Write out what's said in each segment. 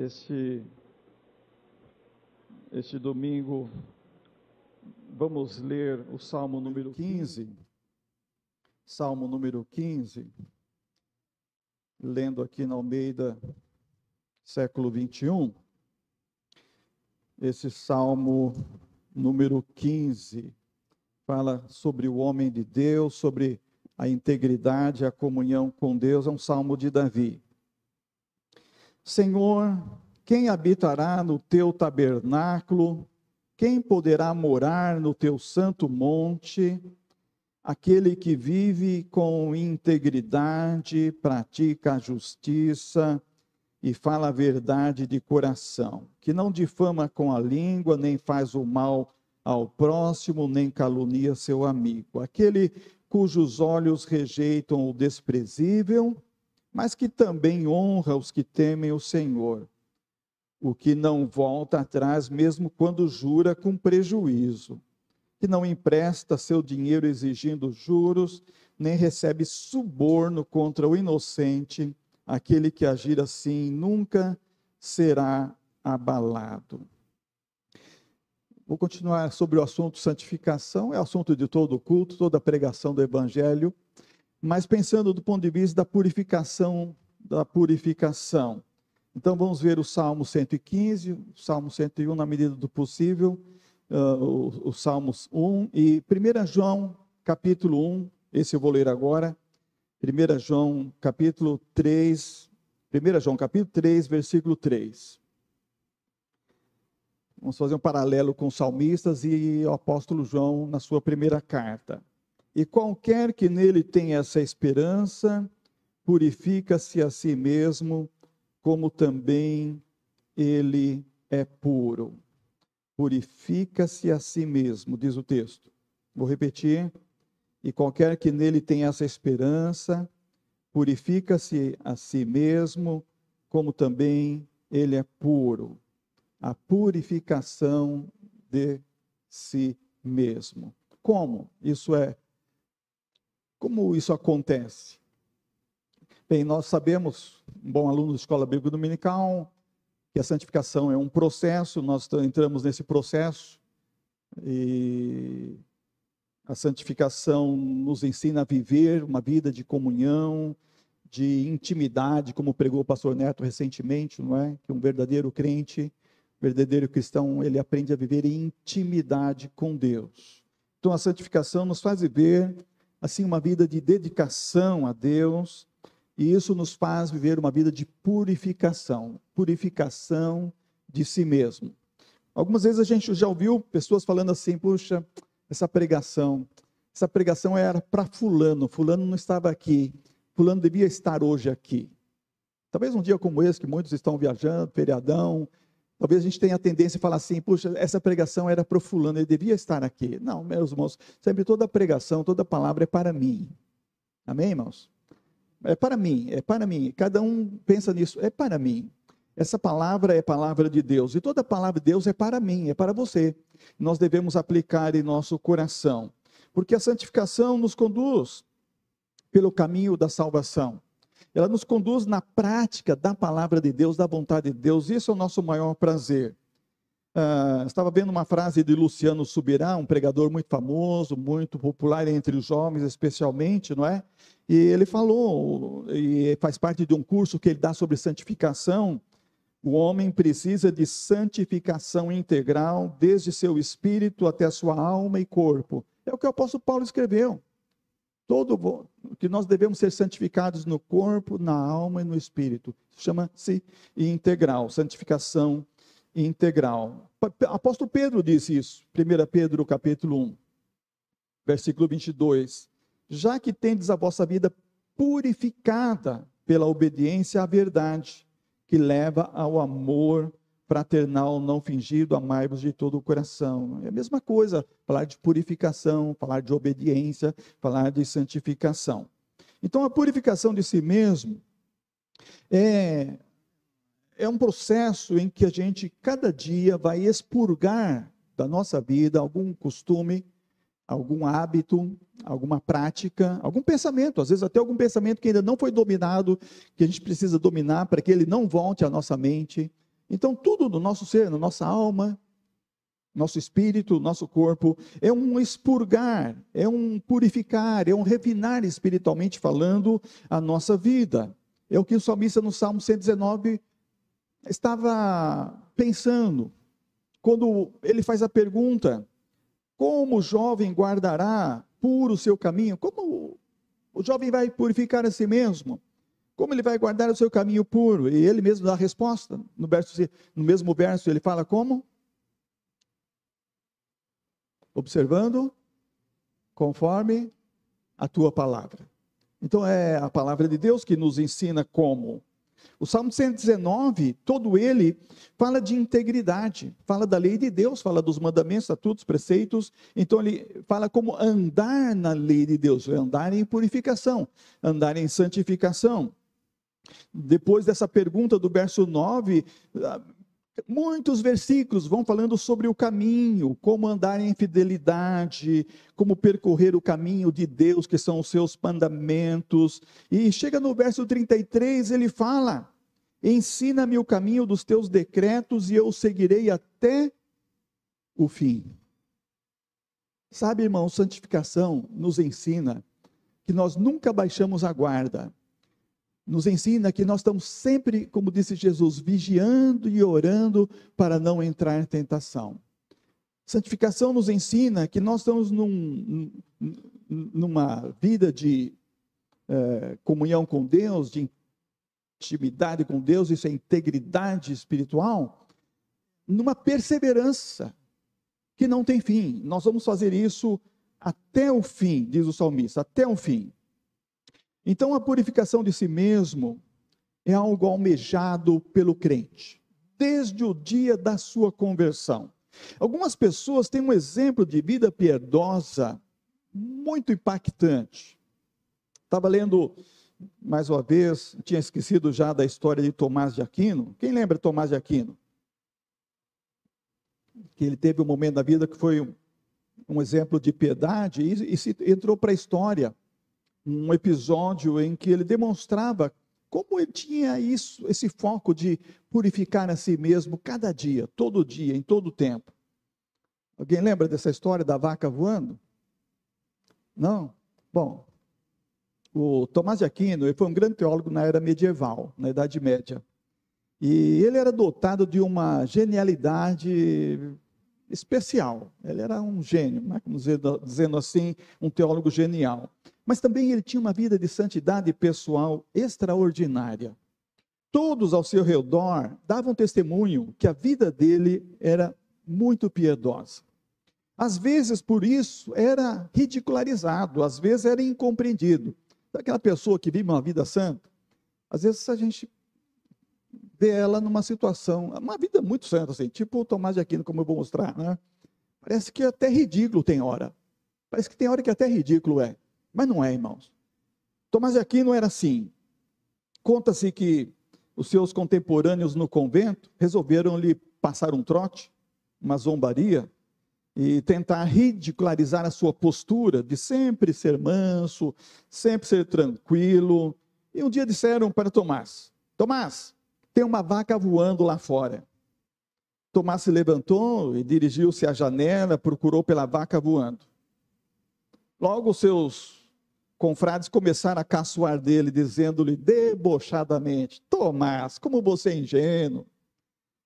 este, este domingo, vamos ler o Salmo número 15. Salmo número 15, lendo aqui na Almeida, século 21. Esse Salmo número 15 fala sobre o homem de Deus, sobre a integridade, a comunhão com Deus. É um salmo de Davi. Senhor, quem habitará no teu tabernáculo? Quem poderá morar no teu santo monte? Aquele que vive com integridade, pratica a justiça e fala a verdade de coração, que não difama com a língua, nem faz o mal ao próximo, nem calunia seu amigo. Aquele cujos olhos rejeitam o desprezível mas que também honra os que temem o Senhor, o que não volta atrás mesmo quando jura com prejuízo, que não empresta seu dinheiro exigindo juros, nem recebe suborno contra o inocente, aquele que agir assim nunca será abalado. Vou continuar sobre o assunto santificação, é assunto de todo o culto, toda a pregação do Evangelho, mas pensando do ponto de vista da purificação, da purificação. Então vamos ver o Salmo 115, o Salmo 101 na medida do possível, uh, ah, os Salmos 1 e 1 João capítulo 1, esse eu vou ler agora, 1 João capítulo 3, 1 João capítulo 3, versículo 3. Vamos fazer um paralelo com os salmistas e o apóstolo João na sua primeira carta. E qualquer que nele tem essa esperança, purifica-se a si mesmo, como também ele é puro. Purifica-se a si mesmo, diz o texto. Vou repetir. E qualquer que nele tem essa esperança, purifica-se a si mesmo, como também ele é puro. A purificação de si mesmo. Como isso é como isso acontece? Bem, nós sabemos, um bom aluno da Escola Bíblica Dominical, que a santificação é um processo, nós entramos nesse processo e a santificação nos ensina a viver uma vida de comunhão, de intimidade, como pregou o pastor Neto recentemente, não é? Que um verdadeiro crente, verdadeiro cristão, ele aprende a viver em intimidade com Deus. Então a santificação nos faz viver assim uma vida de dedicação a Deus, e isso nos faz viver uma vida de purificação, purificação de si mesmo. Algumas vezes a gente já ouviu pessoas falando assim: "Puxa, essa pregação, essa pregação era para fulano, fulano não estava aqui, fulano devia estar hoje aqui". Talvez um dia como esse que muitos estão viajando, feriadão, Talvez a gente tenha a tendência a falar assim, puxa, essa pregação era para o fulano, ele devia estar aqui. Não, meus irmãos, sempre toda pregação, toda palavra é para mim. Amém, irmãos? É para mim, é para mim. Cada um pensa nisso, é para mim. Essa palavra é palavra de Deus e toda palavra de Deus é para mim, é para você. Nós devemos aplicar em nosso coração, porque a santificação nos conduz pelo caminho da salvação ela nos conduz na prática da palavra de Deus, da vontade de Deus. Isso é o nosso maior prazer. Ah, estava vendo uma frase de Luciano Subirá, um pregador muito famoso, muito popular entre os jovens, especialmente, não é? E ele falou, e faz parte de um curso que ele dá sobre santificação. O homem precisa de santificação integral, desde seu espírito até sua alma e corpo. É o que o apóstolo Paulo escreveu todo que nós devemos ser santificados no corpo, na alma e no espírito. Chama-se integral, santificação integral. Apóstolo Pedro disse isso, 1 Pedro capítulo 1, versículo 22. Já que tendes a vossa vida purificada pela obediência à verdade, que leva ao amor fraternal, não fingido, amai-vos de todo o coração. É a mesma coisa, falar de purificação, falar de obediência, falar de santificação. Então, a purificação de si mesmo é, é um processo em que a gente, cada dia, vai expurgar da nossa vida algum costume, algum hábito, alguma prática, algum pensamento, às vezes até algum pensamento que ainda não foi dominado, que a gente precisa dominar para que ele não volte à nossa mente então, tudo do nosso ser, na nossa alma, nosso espírito, nosso corpo, é um expurgar, é um purificar, é um refinar espiritualmente falando a nossa vida. É o que o salmista no Salmo 119 estava pensando, quando ele faz a pergunta: como o jovem guardará puro o seu caminho? Como o jovem vai purificar a si mesmo? Como ele vai guardar o seu caminho puro? E ele mesmo dá a resposta. No, verso, no mesmo verso, ele fala como? Observando conforme a tua palavra. Então é a palavra de Deus que nos ensina como. O Salmo 119, todo ele fala de integridade, fala da lei de Deus, fala dos mandamentos, estatutos, preceitos. Então ele fala como andar na lei de Deus, andar em purificação, andar em santificação. Depois dessa pergunta do verso 9, ah, muitos versículos vão falando sobre o caminho, como andar em fidelidade, como percorrer o caminho de Deus, que são os seus mandamentos. E chega no verso 33, ele fala: Ensina-me o caminho dos teus decretos e eu seguirei até o fim. Sabe, irmão, santificação nos ensina que nós nunca baixamos a guarda, nos ensina que nós estamos sempre, como disse Jesus, vigiando e orando para não entrar em tentação. Santificação nos ensina que nós estamos num, numa vida de eh, comunhão com Deus, de intimidade com Deus, isso é integridade espiritual, numa perseverança que não tem fim. Nós vamos fazer isso até o fim, diz o salmista, até o fim. Então, a purificação de si mesmo é algo almejado pelo crente, desde o dia da sua conversão. Algumas pessoas têm um exemplo de vida piedosa muito impactante. Estava lendo mais uma vez, tinha esquecido já da história de Tomás de Aquino. Quem lembra Tomás de Aquino? Que ele teve um momento da vida que foi um, um exemplo de piedade e, e se, entrou para a história um episódio em que ele demonstrava como ele tinha isso, esse foco de purificar a si mesmo cada dia, todo dia, em todo tempo. Alguém lembra dessa história da vaca voando? Não? Bom, o Tomás de Aquino ele foi um grande teólogo na era medieval, na Idade Média. E ele era dotado de uma genialidade especial. Ele era um gênio, né? como dizer, dizendo assim, um teólogo genial mas também ele tinha uma vida de santidade pessoal extraordinária. Todos ao seu redor davam testemunho que a vida dele era muito piedosa. Às vezes, por isso, era ridicularizado, às vezes era incompreendido. Aquela pessoa que vive uma vida santa, às vezes a gente vê ela numa situação, uma vida muito santa, assim, tipo o Tomás de Aquino, como eu vou mostrar. Né? Parece que é até ridículo tem hora. Parece que tem hora que é até ridículo é. Mas não é, irmãos. Tomás de Aquino era assim. Conta-se que os seus contemporâneos no convento resolveram lhe passar um trote, uma zombaria, e tentar ridicularizar a sua postura de sempre ser manso, sempre ser tranquilo. E um dia disseram para Tomás: Tomás, tem uma vaca voando lá fora. Tomás se levantou e dirigiu-se à janela, procurou pela vaca voando. Logo, seus confrades começaram a caçoar dele, dizendo-lhe debochadamente: Tomás, como você é ingênuo!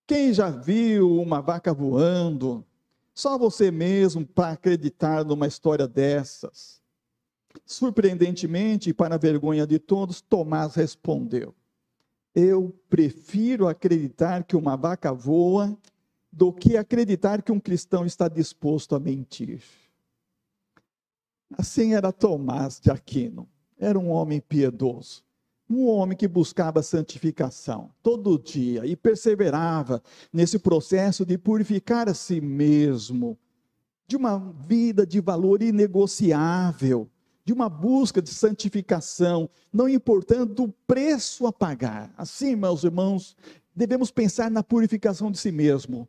Quem já viu uma vaca voando? Só você mesmo para acreditar numa história dessas. Surpreendentemente, e para a vergonha de todos, Tomás respondeu: Eu prefiro acreditar que uma vaca voa do que acreditar que um cristão está disposto a mentir. Assim era Tomás de Aquino. Era um homem piedoso, um homem que buscava santificação todo dia e perseverava nesse processo de purificar a si mesmo, de uma vida de valor inegociável, de uma busca de santificação, não importando o preço a pagar. Assim, meus irmãos, devemos pensar na purificação de si mesmo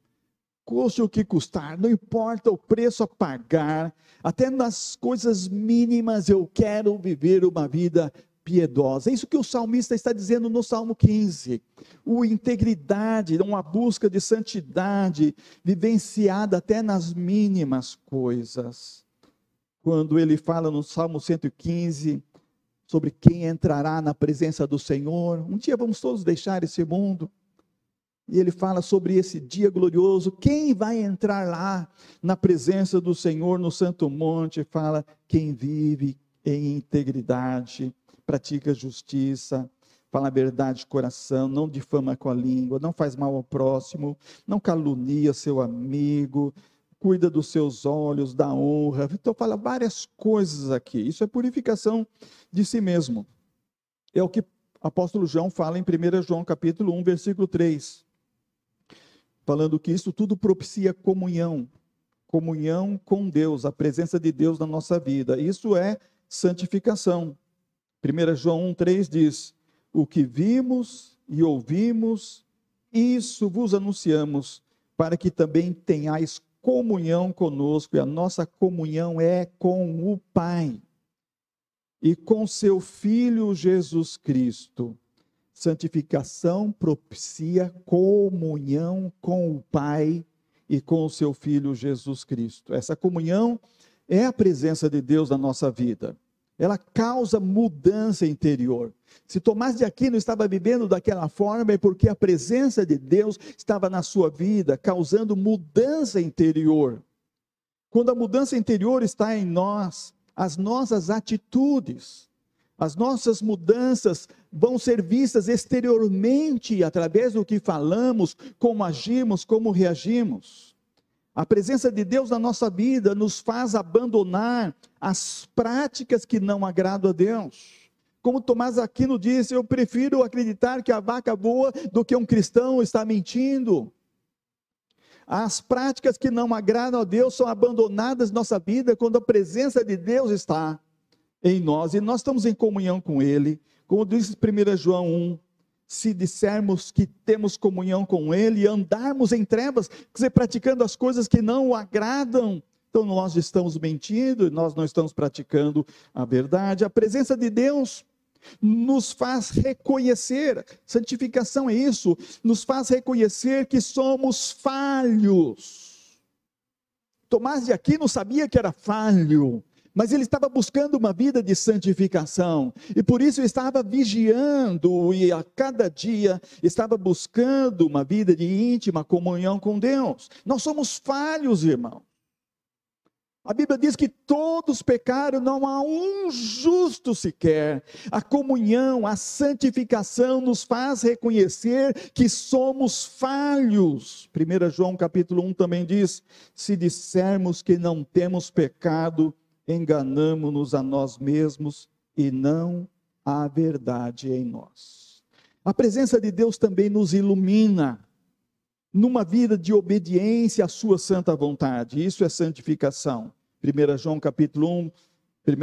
custe o que custar, não importa o preço a pagar, até nas coisas mínimas eu quero viver uma vida piedosa. É isso que o salmista está dizendo no Salmo 15. O integridade, uma busca de santidade, vivenciada até nas mínimas coisas. Quando ele fala no Salmo 115 sobre quem entrará na presença do Senhor, um dia vamos todos deixar esse mundo e ele fala sobre esse dia glorioso. Quem vai entrar lá na presença do Senhor no Santo Monte? Fala quem vive em integridade, pratica justiça, fala a verdade de coração, não difama com a língua, não faz mal ao próximo, não calunia seu amigo, cuida dos seus olhos, da honra. Então fala várias coisas aqui. Isso é purificação de si mesmo. É o que apóstolo João fala em 1 João capítulo 1, versículo 3 falando que isso tudo propicia comunhão, comunhão com Deus, a presença de Deus na nossa vida. Isso é santificação. 1 João 1,3 diz: O que vimos e ouvimos, isso vos anunciamos, para que também tenhais comunhão conosco, e a nossa comunhão é com o Pai e com seu Filho Jesus Cristo. Santificação propicia comunhão com o Pai e com o seu Filho Jesus Cristo. Essa comunhão é a presença de Deus na nossa vida. Ela causa mudança interior. Se Tomás de Aquino estava vivendo daquela forma, é porque a presença de Deus estava na sua vida, causando mudança interior. Quando a mudança interior está em nós, as nossas atitudes, as nossas mudanças vão ser vistas exteriormente, através do que falamos, como agimos, como reagimos. A presença de Deus na nossa vida nos faz abandonar as práticas que não agradam a Deus. Como Tomás Aquino disse, eu prefiro acreditar que a vaca boa do que um cristão está mentindo. As práticas que não agradam a Deus são abandonadas na nossa vida quando a presença de Deus está em nós, e nós estamos em comunhão com Ele. Como diz 1 João 1, se dissermos que temos comunhão com Ele e andarmos em trevas, quer dizer, praticando as coisas que não o agradam, então nós estamos mentindo, nós não estamos praticando a verdade. A presença de Deus nos faz reconhecer, santificação é isso, nos faz reconhecer que somos falhos. Tomás de Aquino sabia que era falho, mas ele estava buscando uma vida de santificação, e por isso estava vigiando, e a cada dia estava buscando uma vida de íntima comunhão com Deus. Nós somos falhos, irmão. A Bíblia diz que todos pecaram, não há um justo sequer. A comunhão, a santificação nos faz reconhecer que somos falhos. 1 João capítulo 1 também diz: se dissermos que não temos pecado, enganamos-nos a nós mesmos e não há verdade em nós. A presença de Deus também nos ilumina numa vida de obediência à sua santa vontade. Isso é santificação. 1 João capítulo 1,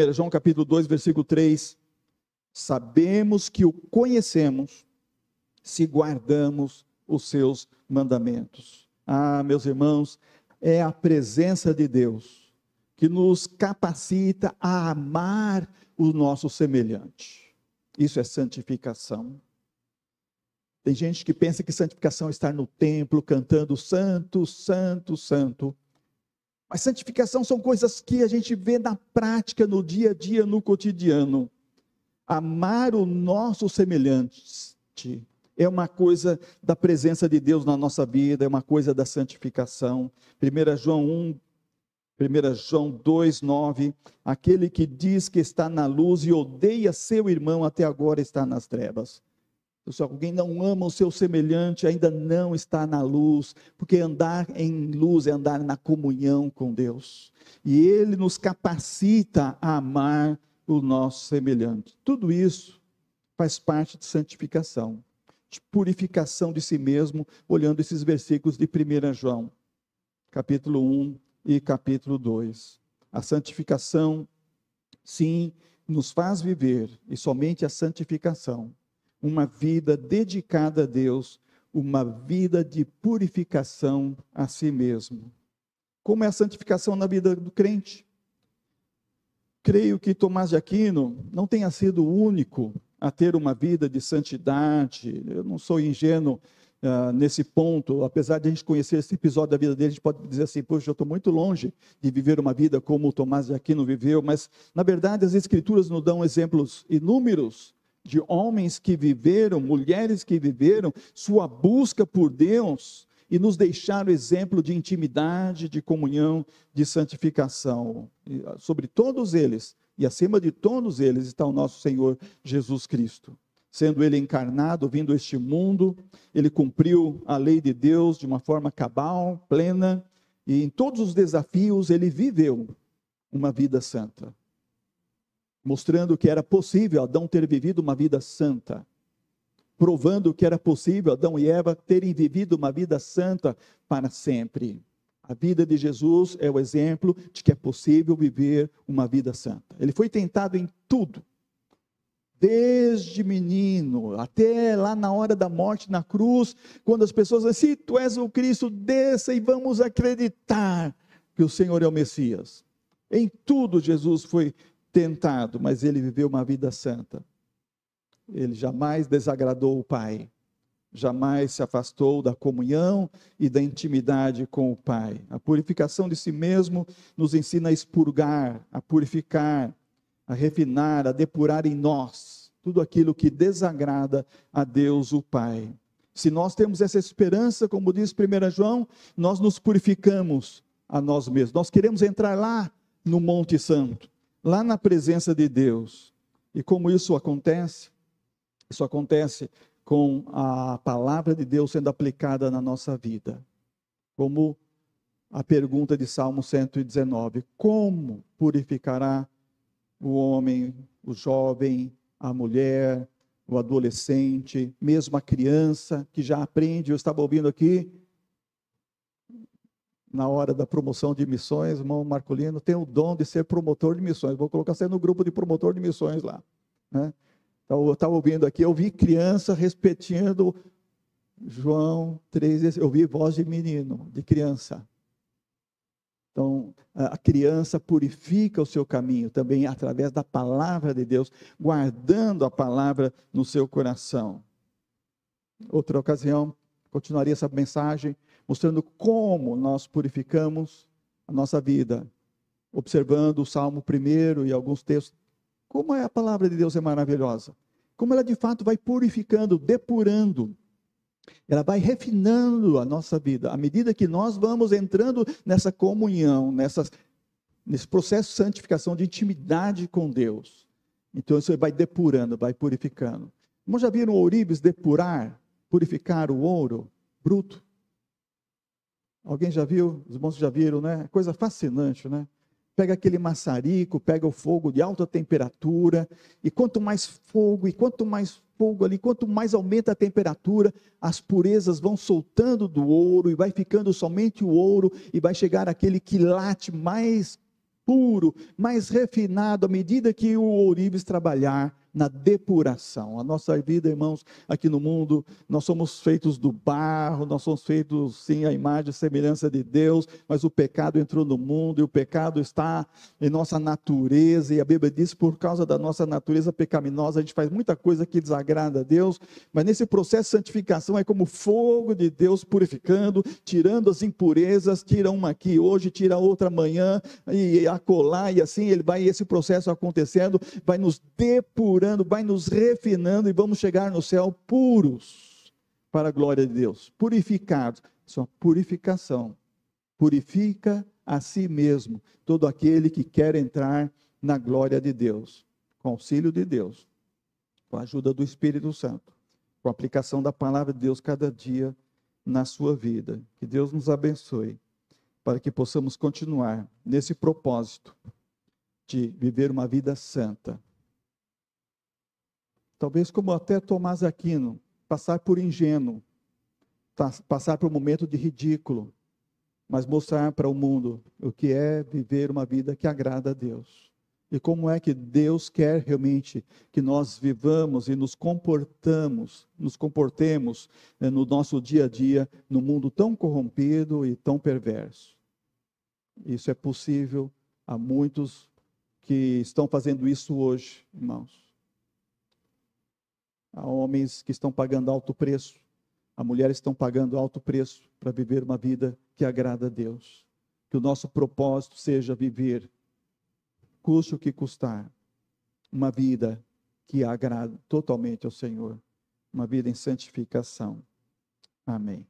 1 João capítulo 2, versículo 3. Sabemos que o conhecemos se guardamos os seus mandamentos. Ah, meus irmãos, é a presença de Deus que nos capacita a amar o nosso semelhante. Isso é santificação. Tem gente que pensa que santificação é estar no templo cantando santo, santo, santo. Mas santificação são coisas que a gente vê na prática, no dia a dia, no cotidiano. Amar o nosso semelhante é uma coisa da presença de Deus na nossa vida, é uma coisa da santificação. 1 João 1, 1 João 2,9: Aquele que diz que está na luz e odeia seu irmão até agora está nas trevas. Então, se alguém não ama o seu semelhante, ainda não está na luz, porque andar em luz é andar na comunhão com Deus. E Ele nos capacita a amar o nosso semelhante. Tudo isso faz parte de santificação, de purificação de si mesmo, olhando esses versículos de 1 João, capítulo 1, e capítulo 2. A santificação, sim, nos faz viver, e somente a santificação, uma vida dedicada a Deus, uma vida de purificação a si mesmo. Como é a santificação na vida do crente? Creio que Tomás de Aquino não tenha sido o único a ter uma vida de santidade. Eu não sou ingênuo uh, nesse ponto, apesar de a gente conhecer esse episódio da vida dele, a gente pode dizer assim: poxa, eu estou muito longe de viver uma vida como o Tomás de Aquino viveu, mas na verdade as Escrituras nos dão exemplos inúmeros de homens que viveram, mulheres que viveram, sua busca por Deus e nos deixaram exemplo de intimidade, de comunhão, de santificação. E ah, sobre todos eles e acima de todos eles está o nosso Senhor Jesus Cristo sendo ele encarnado, vindo a este mundo, ele cumpriu a lei de Deus de uma forma cabal, plena, e em todos os desafios ele viveu uma vida santa, mostrando que era possível Adão ter vivido uma vida santa, provando que era possível Adão e Eva terem vivido uma vida santa para sempre. A vida de Jesus é o exemplo de que é possível viver uma vida santa. Ele foi tentado em tudo, desde menino, até lá na hora da morte na cruz, quando as pessoas dizem: Se tu és o Cristo, desça e vamos acreditar que o Senhor é o Messias. Em tudo Jesus foi tentado, mas ele viveu uma vida santa. Ele jamais desagradou o Pai, jamais se afastou da comunhão e da intimidade com o Pai. A purificação de si mesmo nos ensina a expurgar, a purificar, a refinar, a depurar em nós tudo aquilo que desagrada a Deus o Pai. Se nós temos essa esperança, como diz 1 João, nós nos purificamos a nós mesmos. Nós queremos entrar lá no Monte Santo, lá na presença de Deus. E como isso acontece? Isso acontece com a palavra de Deus sendo aplicada na nossa vida. Como a pergunta de Salmo 119: Como purificará o homem, o jovem, a mulher, o adolescente, mesmo a criança que já aprende, eu estava ouvindo aqui, na hora da promoção de missões, irmão Marcolino, tem o dom de ser promotor de missões. Vou colocar você no grupo de promotor de missões lá. Né? Então, eu estava ouvindo aqui, eu vi criança respeitando João 3, eu vi voz de menino, de criança. Então, a criança purifica o seu caminho também através da palavra de Deus, guardando a palavra no seu coração. Outra ocasião, continuaria essa mensagem mostrando como nós purificamos a nossa vida, observando o Salmo 1 e alguns textos. Como é a palavra de Deus é maravilhosa. Como ela de fato vai purificando, depurando ela vai refinando a nossa vida à medida que nós vamos entrando nessa comunhão, nessa, nesse processo de santificação, de intimidade com Deus. Então isso vai depurando, vai purificando. Irmãos, já viram ourives depurar, purificar o ouro bruto? Alguém já viu? Os irmãos já viram, né? Coisa fascinante, né? pega aquele maçarico, pega o fogo de alta temperatura, e quanto mais fogo, e quanto mais fogo ali, quanto mais aumenta a temperatura, as purezas vão soltando do ouro, e vai ficando somente o ouro, e vai chegar aquele quilate mais puro, mais refinado, à medida que o ourives trabalhar na depuração. A nossa vida, irmãos, aqui no mundo, nós somos feitos do barro, nós somos feitos, sim, à imagem e semelhança de Deus, mas o pecado entrou no mundo e o pecado está em nossa natureza. E a Bíblia diz: por causa da nossa natureza pecaminosa, a gente faz muita coisa que desagrada a Deus, mas nesse processo de santificação é como fogo de Deus purificando, tirando as impurezas, tira uma aqui hoje, tira outra amanhã, e acolá, e assim ele vai, esse processo acontecendo, vai nos depurar curando, vai nos refinando e vamos chegar no céu puros para a glória de Deus, purificados. Isso é purificação. Purifica a si mesmo todo aquele que quer entrar na glória de Deus, com auxílio de Deus, com a ajuda do Espírito Santo, com a aplicação da palavra de Deus cada dia na sua vida. Que Deus nos abençoe para que possamos continuar nesse propósito de viver uma vida santa. Talvez como até Tomás Aquino, passar por ingênuo, passar por um momento de ridículo, mas mostrar para o mundo o que é viver uma vida que agrada a Deus. E como é que Deus quer realmente que nós vivamos e nos comportamos, nos comportemos né, no nosso dia a dia, no mundo tão corrompido e tão perverso. Isso é possível a muitos que estão fazendo isso hoje, irmãos Há homens que estão pagando alto preço, há mulheres que estão pagando alto preço para viver uma vida que agrada a Deus. Que o nosso propósito seja viver, custe o que custar, uma vida que agrada totalmente ao Senhor, uma vida em santificação. Amém.